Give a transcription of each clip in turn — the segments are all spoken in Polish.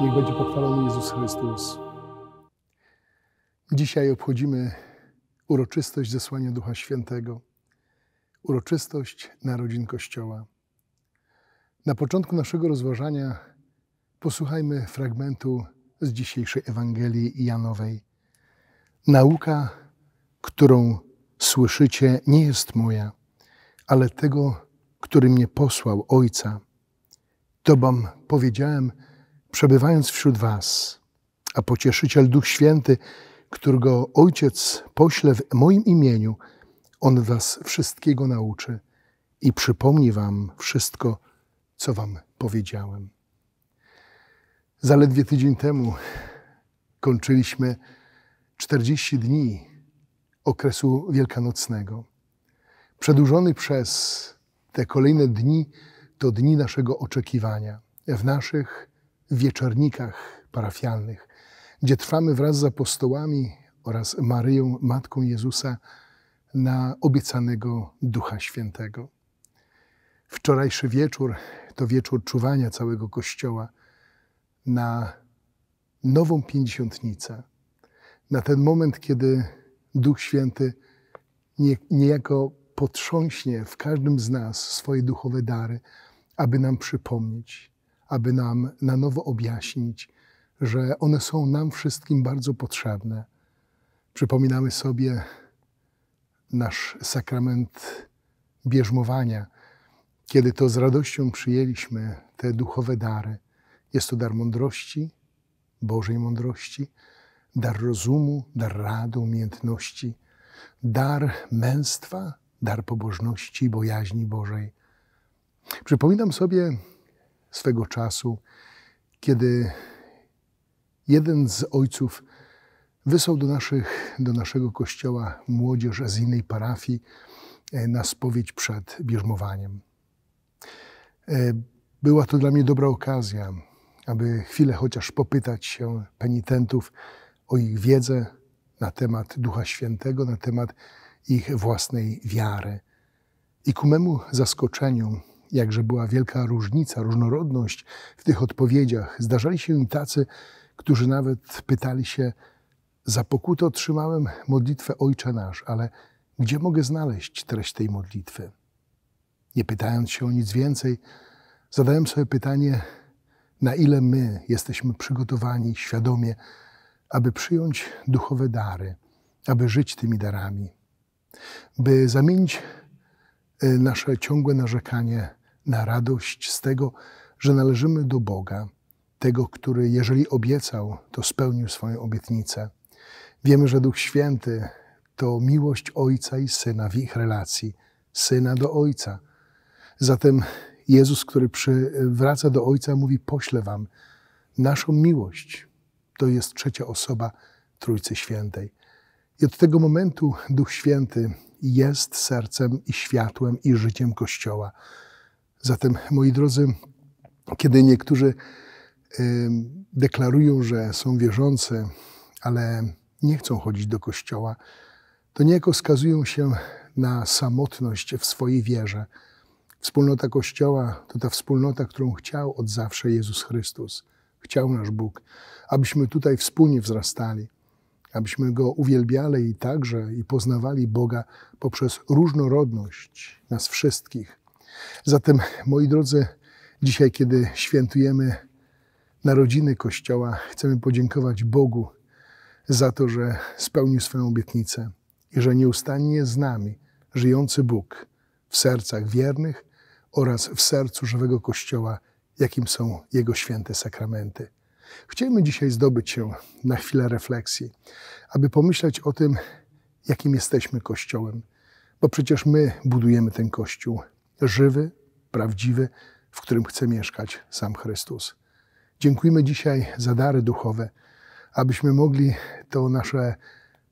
Niech będzie pochwalony Jezus Chrystus. Dzisiaj obchodzimy uroczystość zesłania Ducha Świętego, uroczystość narodzin Kościoła. Na początku naszego rozważania posłuchajmy fragmentu z dzisiejszej Ewangelii Janowej. Nauka, którą słyszycie, nie jest moja, ale tego, który mnie posłał, Ojca. To wam powiedziałem, przebywając wśród Was, a pocieszyciel Duch Święty, którego Ojciec pośle w moim imieniu, on Was wszystkiego nauczy i przypomni Wam wszystko, co Wam powiedziałem. Zaledwie tydzień temu kończyliśmy 40 dni okresu wielkanocnego. Przedłużony przez te kolejne dni to dni naszego oczekiwania w naszych wieczornikach parafialnych, gdzie trwamy wraz z apostołami oraz Maryją, Matką Jezusa, na obiecanego Ducha Świętego. Wczorajszy wieczór to wieczór czuwania całego Kościoła na nową pięćdziesiątnicę, na ten moment, kiedy Duch Święty nie, niejako potrząśnie w każdym z nas swoje duchowe dary, aby nam przypomnieć, aby nam na nowo objaśnić, że one są nam wszystkim bardzo potrzebne. Przypominamy sobie nasz sakrament bierzmowania, kiedy to z radością przyjęliśmy te duchowe dary. Jest to dar mądrości, Bożej mądrości, dar rozumu, dar rady, umiejętności, dar męstwa, dar pobożności bojaźni Bożej. Przypominam sobie swego czasu, kiedy jeden z ojców wysłał do, naszych, do naszego kościoła młodzież z innej parafii e, na spowiedź przed bierzmowaniem. E, była to dla mnie dobra okazja, aby chwilę chociaż popytać się penitentów o ich wiedzę na temat Ducha Świętego, na temat ich własnej wiary. I ku memu zaskoczeniu jakże była wielka różnica, różnorodność w tych odpowiedziach. Zdarzali się i tacy, którzy nawet pytali się, za pokutę otrzymałem modlitwę Ojcze Nasz, ale gdzie mogę znaleźć treść tej modlitwy? Nie pytając się o nic więcej, zadałem sobie pytanie, na ile my jesteśmy przygotowani świadomie, aby przyjąć duchowe dary, aby żyć tymi darami, by zamienić y, nasze ciągłe narzekanie na radość z tego, że należymy do Boga, tego, który jeżeli obiecał, to spełnił swoją obietnicę. Wiemy, że Duch Święty to miłość Ojca i Syna w ich relacji, Syna do Ojca. Zatem Jezus, który przywraca do Ojca, mówi: „Pośle Wam naszą miłość. To jest trzecia osoba Trójcy Świętej. I od tego momentu Duch Święty jest sercem i światłem i życiem Kościoła. Zatem, moi drodzy, kiedy niektórzy y, deklarują, że są wierzący, ale nie chcą chodzić do kościoła, to niejako skazują się na samotność w swojej wierze. Wspólnota Kościoła to ta wspólnota, którą chciał od zawsze Jezus Chrystus, chciał nasz Bóg, abyśmy tutaj wspólnie wzrastali, abyśmy Go uwielbiali i także i poznawali Boga poprzez różnorodność nas wszystkich, Zatem, moi drodzy, dzisiaj, kiedy świętujemy narodziny Kościoła, chcemy podziękować Bogu za to, że spełnił swoją obietnicę i że nieustannie z nami żyjący Bóg w sercach wiernych oraz w sercu żywego Kościoła, jakim są Jego święte sakramenty. Chcielibyśmy dzisiaj zdobyć się na chwilę refleksji, aby pomyśleć o tym, jakim jesteśmy Kościołem, bo przecież my budujemy ten Kościół, żywy, prawdziwy, w którym chce mieszkać sam Chrystus. Dziękujemy dzisiaj za dary duchowe, abyśmy mogli to nasze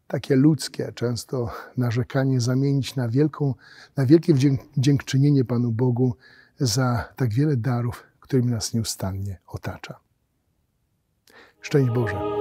takie ludzkie, często narzekanie zamienić na, wielką, na wielkie dziękczynienie Panu Bogu za tak wiele darów, którymi nas nieustannie otacza. Szczęść Boże!